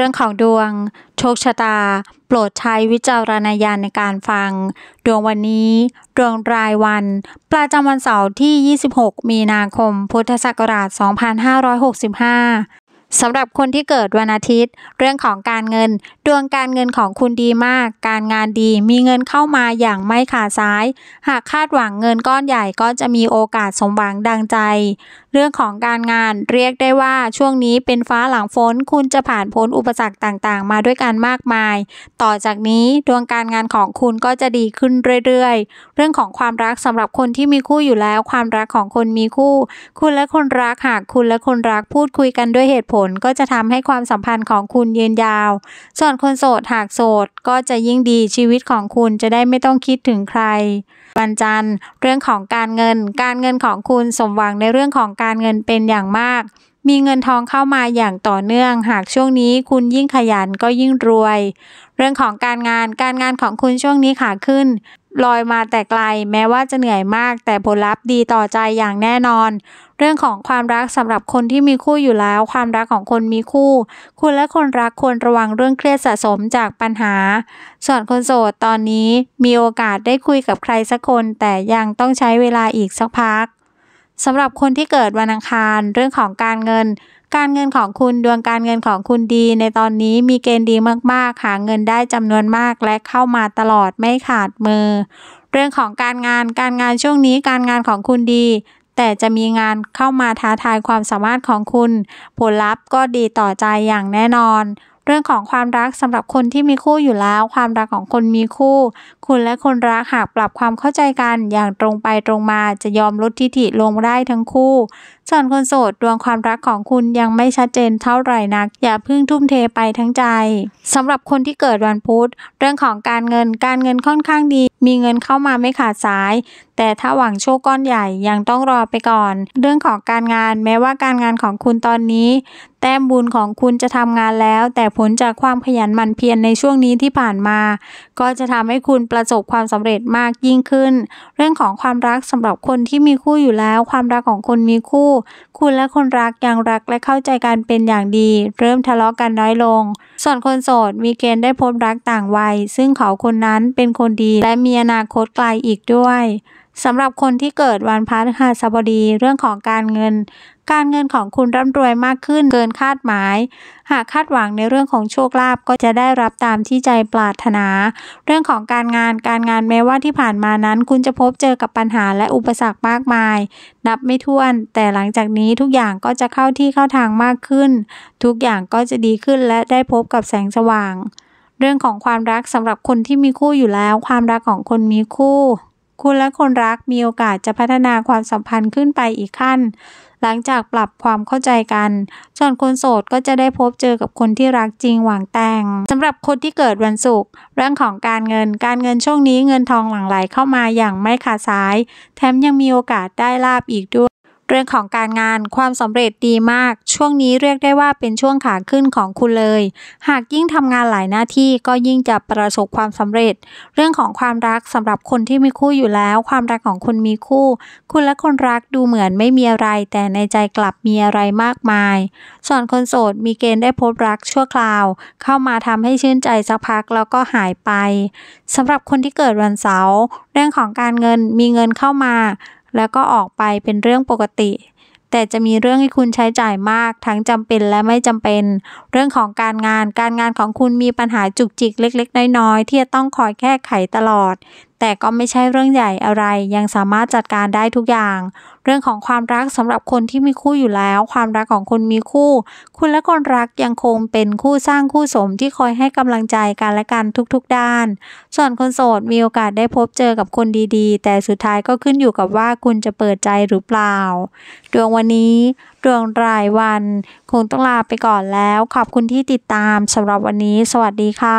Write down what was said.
รื่องของดวง โชคชะตา โปรดใช้วิจารณญาณในการฟัง ดวงวันนี้ ดวงรายวัน ประจำวันเสาร์ที่ 26 มีนาคม พุทธศักราช 2565 สำหรับคนที่เกิดวันอาทิตย์ เรื่องของการเงิน ดวงการเงินของคุณดีมาก การงานดีมีเงินเข้ามาอย่างไม่ขาดสาย หากคาดหวังเงินก้อนใหญ่ก็จะมีโอกาสสมหวังดังใจเรื่องของการงานเรียกได้ว่าช่วงนี้เป็นฟ้าหลังฝนคุณจะผ่านพ้นอุปสรรคต่างๆมาด้วยกันมากมาย ต่อจากนี้ดวงการงานของคุณก็จะดีขึ้นเรื่อยๆ เรื่องของความรักสำหรับคนที่มีคู่อยู่แล้ว ความรักของคนมีคู่ คุณและคนรักหากคุณและคนรักพูดคุยกันด้วยเหตุผลก็จะทำให้ความสัมพันธ์ของคุณยืนยาว ส่วนคนโสดหากโสดก็จะยิ่งดีชีวิตของคุณจะได้ไม่ต้องคิดถึงใครบันจันเรื่องของการเงิน การเงินของคุณสมหวังในเรื่องของการเงินเป็นอย่างมาก มีเงินทองเข้ามาอย่างต่อเนื่อง หากช่วงนี้คุณยิ่งขยันก็ยิ่งรวย เรื่องของการงาน การงานของคุณช่วงนี้ขาขึ้น ลอยมาแต่ไกล แม้ว่าจะเหนื่อยมาก แต่ผลลัพธ์ดีต่อใจอย่างแน่นอน เรื่องของความรักสำหรับคนที่มีคู่อยู่แล้ว ความรักของคนมีคู่ คุณและคนรักควรระวังเรื่องเครียดสะสมจากปัญหา ส่วนคนโสดตอนนี้มีโอกาสได้คุยกับใครสักคนแต่ยังต้องใช้เวลาอีกสักพักสำหรับคนที่เกิดวันอังคาร เรื่องของการเงิน การเงินของคุณดวง การเงินของคุณดี ในตอนนี้มีเกณฑ์ดีมาก ๆ หาเงินได้จำนวนมากและเข้ามาตลอดไม่ขาดมือ เรื่องของการงาน การงานช่วงนี้การงานของคุณดี แต่จะมีงานเข้ามาท้าทายความสามารถของคุณ ผลลัพธ์ก็ดีต่อใจอย่างแน่นอนเรื่องของความรักสำหรับคนที่มีคู่อยู่แล้วความรักของคนมีคู่ คุณและคนรักหากปรับความเข้าใจกันอย่างตรงไปตรงมาจะยอมลดทิฐิลงได้ทั้งคู่ ส่วนคนโสดดวงความรักของคุณยังไม่ชัดเจนเท่าไหร่นัก อย่าเพิ่งทุ่มเทไปทั้งใจสำหรับคนที่เกิดวันพุธเรื่องของการเงินการเงินค่อนข้างดี มีเงินเข้ามาไม่ขาดสายแต่ถ้าหวังโชคก้อนใหญ่ยังต้องรอไปก่อน เรื่องของการงานแม้ว่าการงานของคุณตอนนี้ แต้มบุญของคุณจะทำงานแล้ว แต่ผลจากความขยันหมั่นเพียรในช่วงนี้ที่ผ่านมา ก็จะทำให้คุณประสบความสำเร็จมากยิ่งขึ้น เรื่องของความรักสำหรับคนที่มีคู่อยู่แล้ว ความรักของคนมีคู่ คุณและคนรักยังรักและเข้าใจกันเป็นอย่างดี เริ่มทะเลาะกันน้อยลง ส่วนคนโสดมีเกณฑ์ได้พบรักต่างวัย ซึ่งเขาคนนั้นเป็นคนดี และมีอนาคตไกลอีกด้วยสำหรับคนที่เกิดวันพฤหัสบดี เรื่องของการเงิน การเงินของคุณร่ำรวยมากขึ้น เกินคาดหมาย หากคาดหวังในเรื่องของโชคลาภก็จะได้รับตามที่ใจปรารถนา เรื่องของการงาน การงานแม้ว่าที่ผ่านมานั้น คุณจะพบเจอกับปัญหาและอุปสรรคมากมาย นับไม่ถ้วน แต่หลังจากนี้ทุกอย่างก็จะเข้าที่เข้าทางมากขึ้น ทุกอย่างก็จะดีขึ้นและได้พบกับแสงสว่าง เรื่องของความรักสำหรับคนที่มีคู่อยู่แล้ว ความรักของคนมีคู่คุณและคนรักมีโอกาสจะพัฒนาความสัมพันธ์ขึ้นไปอีกขั้น หลังจากปรับความเข้าใจกัน ส่วนคนโสดก็จะได้พบเจอกับคนที่รักจริงหวังแต่งสำหรับคนที่เกิดวันศุกร์เรื่องของการเงินการเงินช่วงนี้เงินทองหลั่งไหลเข้ามาอย่างไม่ขาดสายแถมยังมีโอกาสได้ลาบอีกด้วยเรื่องของการงานความสำเร็จดีมาก ช่วงนี้เรียกได้ว่าเป็นช่วงขาขึ้นของคุณเลย หากยิ่งทำงานหลายหน้าที่ก็ยิ่งจะประสบความสำเร็จ เรื่องของความรักสำหรับคนที่มีคู่อยู่แล้ว ความรักของคนมีคู่ คุณและคนรักดูเหมือนไม่มีอะไร แต่ในใจกลับมีอะไรมากมาย ส่วนคนโสดมีเกณฑ์ได้พบรักชั่วคราวเข้ามาทำให้ชื่นใจสักพักแล้วก็หายไปสำหรับคนที่เกิดวันเสาร์ เรื่องของการเงินมีเงินเข้ามาแล้วก็ออกไปเป็นเรื่องปกติ แต่จะมีเรื่องให้คุณใช้จ่ายมาก ทั้งจำเป็นและไม่จำเป็น เรื่องของการงาน การงานของคุณมีปัญหาจุกจิกเล็กๆ น้อยๆ ที่จะต้องคอยแก้ไขตลอดแต่ก็ไม่ใช่เรื่องใหญ่อะไร ยังสามารถจัดการได้ทุกอย่าง เรื่องของความรักสำหรับคนที่มีคู่อยู่แล้ว ความรักของคนมีคู่ คุณและคนรักยังคงเป็นคู่สร้างคู่สมที่คอยให้กำลังใจกันและกันทุกๆด้าน ส่วนคนโสดมีโอกาสได้พบเจอกับคนดีๆ แต่สุดท้ายก็ขึ้นอยู่กับว่าคุณจะเปิดใจหรือเปล่า ดวงวันนี้ ดวงรายวัน คงต้องลาไปก่อนแล้ว ขอบคุณที่ติดตามสำหรับวันนี้ สวัสดีค่ะ